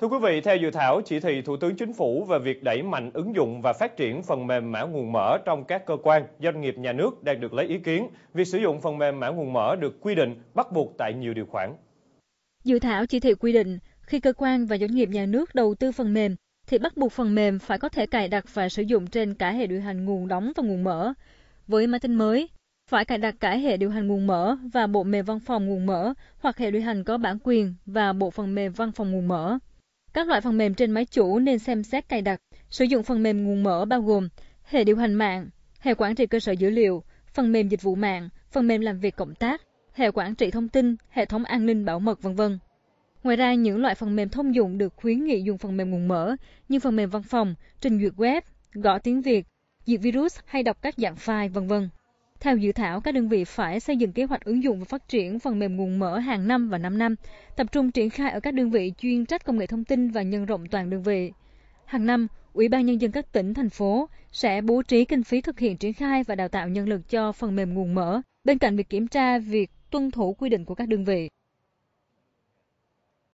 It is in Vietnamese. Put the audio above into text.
Thưa quý vị, theo dự thảo chỉ thị Thủ tướng Chính phủ về việc đẩy mạnh ứng dụng và phát triển phần mềm mã nguồn mở trong các cơ quan, doanh nghiệp nhà nước đang được lấy ý kiến. Việc sử dụng phần mềm mã nguồn mở được quy định bắt buộc tại nhiều điều khoản. Dự thảo chỉ thị quy định khi cơ quan và doanh nghiệp nhà nước đầu tư phần mềm thì bắt buộc phần mềm phải có thể cài đặt và sử dụng trên cả hệ điều hành nguồn đóng và nguồn mở. Với máy tính mới, phải cài đặt cả hệ điều hành nguồn mở và bộ mềm văn phòng nguồn mở hoặc hệ điều hành có bản quyền và bộ phần mềm văn phòng nguồn mở. Các loại phần mềm trên máy chủ nên xem xét cài đặt, sử dụng phần mềm nguồn mở bao gồm hệ điều hành mạng, hệ quản trị cơ sở dữ liệu, phần mềm dịch vụ mạng, phần mềm làm việc cộng tác, hệ quản trị thông tin, hệ thống an ninh bảo mật v.v Ngoài ra, những loại phần mềm thông dụng được khuyến nghị dùng phần mềm nguồn mở như phần mềm văn phòng, trình duyệt web, gõ tiếng Việt, diệt virus hay đọc các dạng file v.v theo dự thảo, các đơn vị phải xây dựng kế hoạch ứng dụng và phát triển phần mềm nguồn mở hàng năm và 5 năm, tập trung triển khai ở các đơn vị chuyên trách công nghệ thông tin và nhân rộng toàn đơn vị. Hàng năm, Ủy ban Nhân dân các tỉnh, thành phố sẽ bố trí kinh phí thực hiện triển khai và đào tạo nhân lực cho phần mềm nguồn mở, bên cạnh việc kiểm tra việc tuân thủ quy định của các đơn vị.